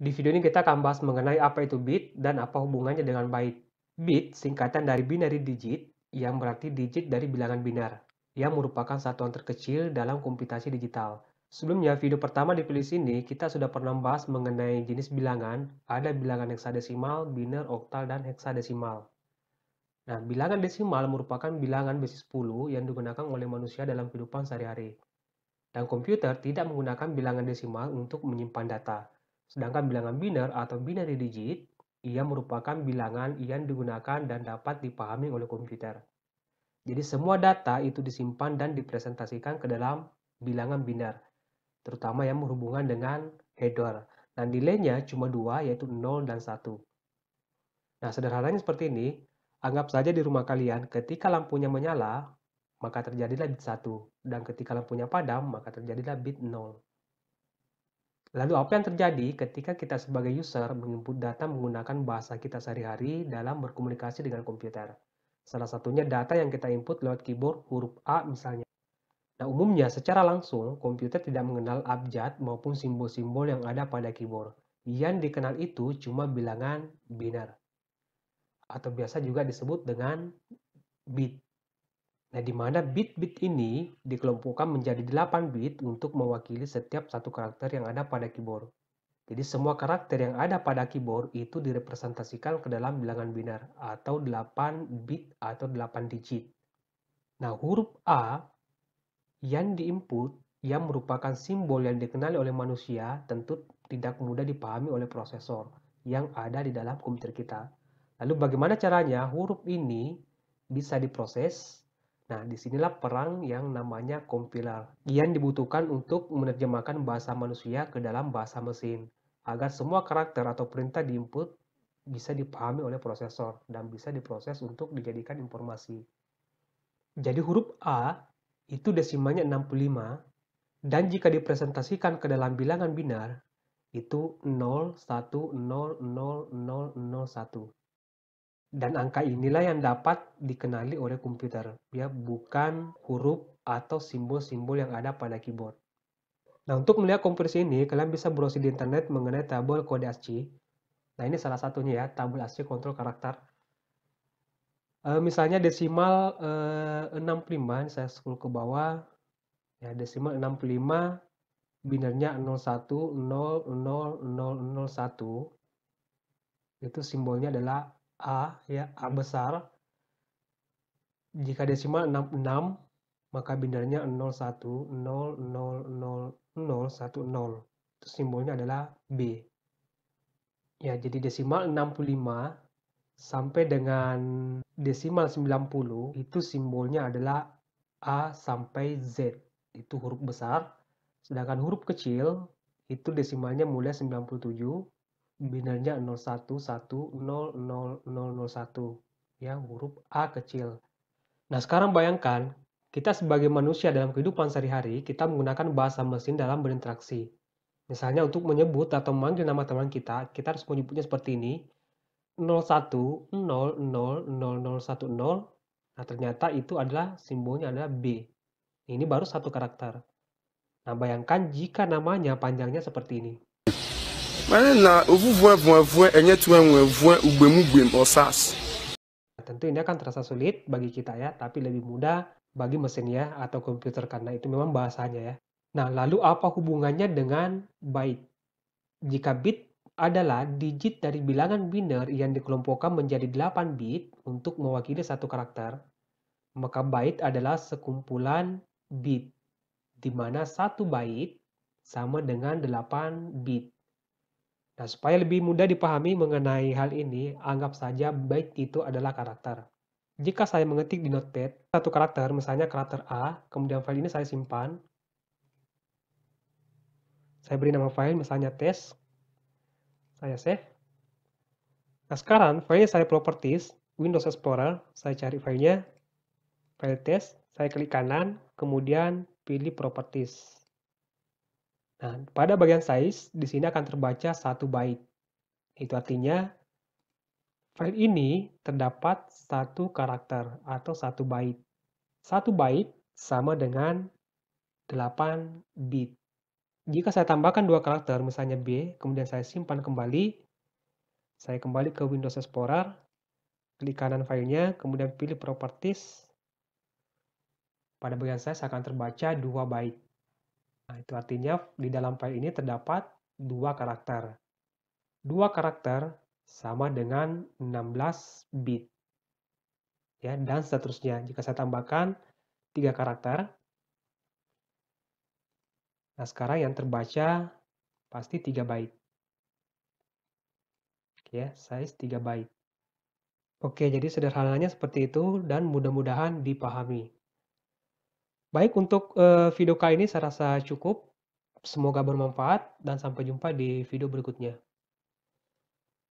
Di video ini kita akan bahas mengenai apa itu bit dan apa hubungannya dengan byte. Bit singkatan dari binary digit yang berarti digit dari bilangan binar, yang merupakan satuan terkecil dalam komputasi digital. Sebelumnya, video pertama di playlist ini kita sudah pernah bahas mengenai jenis bilangan, ada bilangan heksadesimal, biner, oktal, dan heksadesimal. Nah, bilangan desimal merupakan bilangan basis 10 yang digunakan oleh manusia dalam kehidupan sehari-hari. Dan komputer tidak menggunakan bilangan desimal untuk menyimpan data. Sedangkan bilangan biner atau binary digit, ia merupakan bilangan yang digunakan dan dapat dipahami oleh komputer. Jadi semua data itu disimpan dan dipresentasikan ke dalam bilangan biner, terutama yang berhubungan dengan header. Dan nilainya cuma dua, yaitu 0 dan 1. Nah, sederhananya seperti ini. Anggap saja di rumah kalian, ketika lampunya menyala, maka terjadilah bit 1. Dan ketika lampunya padam, maka terjadilah bit 0. Lalu apa yang terjadi ketika kita sebagai user menginput data menggunakan bahasa kita sehari-hari dalam berkomunikasi dengan komputer? Salah satunya data yang kita input lewat keyboard huruf A misalnya. Nah, umumnya secara langsung komputer tidak mengenal abjad maupun simbol-simbol yang ada pada keyboard. Yang dikenal itu cuma bilangan biner atau biasa juga disebut dengan bit. Nah, di mana bit-bit ini dikelompokkan menjadi 8 bit untuk mewakili setiap satu karakter yang ada pada keyboard. Jadi semua karakter yang ada pada keyboard itu direpresentasikan ke dalam bilangan binar atau 8 bit atau 8 digit. Nah, huruf A yang diinput yang merupakan simbol yang dikenali oleh manusia tentu tidak mudah dipahami oleh prosesor yang ada di dalam komputer kita. Lalu bagaimana caranya huruf ini bisa diproses Nah, disinilah perang yang namanya kompilar. yang dibutuhkan untuk menerjemahkan bahasa manusia ke dalam bahasa mesin, agar semua karakter atau perintah di input bisa dipahami oleh prosesor dan bisa diproses untuk dijadikan informasi. Jadi huruf A itu desimalnya 65, dan jika dipresentasikan ke dalam bilangan binar, itu 0, dan angka inilah yang dapat dikenali oleh komputer, ya, bukan huruf atau simbol-simbol yang ada pada keyboard. Nah, untuk melihat konversi ini, kalian bisa browsing di internet mengenai tabel kode ASCII. Nah, ini salah satunya ya, tabel ASCII kontrol karakter. E, misalnya desimal e, eh, 65, saya scroll ke bawah. Ya, desimal 65, binernya 01, Itu simbolnya adalah A ya A besar jika desimal 66 maka binarnya 01 0 0 0 0 1 0 itu simbolnya adalah B ya jadi desimal 65 sampai dengan desimal 90 itu simbolnya adalah A sampai Z itu huruf besar sedangkan huruf kecil itu desimalnya mulai 97 binarnya 01100001 ya huruf A kecil. Nah sekarang bayangkan kita sebagai manusia dalam kehidupan sehari-hari kita menggunakan bahasa mesin dalam berinteraksi. Misalnya untuk menyebut atau memanggil nama teman kita, kita harus menyebutnya seperti ini. 01000010. Nah ternyata itu adalah simbolnya adalah B. Ini baru satu karakter. Nah bayangkan jika namanya panjangnya seperti ini. Tentu ini akan terasa sulit bagi kita ya, tapi lebih mudah bagi mesin ya atau komputer karena itu memang bahasanya ya. Nah, lalu apa hubungannya dengan byte? Jika bit adalah digit dari bilangan biner yang dikelompokkan menjadi 8 bit untuk mewakili satu karakter, maka byte adalah sekumpulan bit, di mana satu byte sama dengan 8 bit. Nah, supaya lebih mudah dipahami mengenai hal ini, anggap saja byte itu adalah karakter. Jika saya mengetik di Notepad satu karakter, misalnya karakter A, kemudian file ini saya simpan. Saya beri nama file, misalnya test. Saya save. Nah, sekarang filenya saya properties, Windows Explorer, saya cari filenya, file test, saya klik kanan, kemudian pilih properties. Nah, pada bagian size, di sini akan terbaca satu byte. Itu artinya, file ini terdapat satu karakter atau satu byte. Satu byte sama dengan 8 bit. Jika saya tambahkan dua karakter, misalnya B, kemudian saya simpan kembali, saya kembali ke Windows Explorer, klik kanan filenya, kemudian pilih Properties. Pada bagian size akan terbaca dua byte. Nah, itu artinya di dalam file ini terdapat dua karakter. Dua karakter sama dengan 16 bit. Ya, dan seterusnya. Jika saya tambahkan tiga karakter, nah sekarang yang terbaca pasti 3 byte. Ya, size 3 byte. Oke, jadi sederhananya seperti itu dan mudah-mudahan dipahami. Baik, untuk eh, video kali ini saya rasa cukup. Semoga bermanfaat dan sampai jumpa di video berikutnya.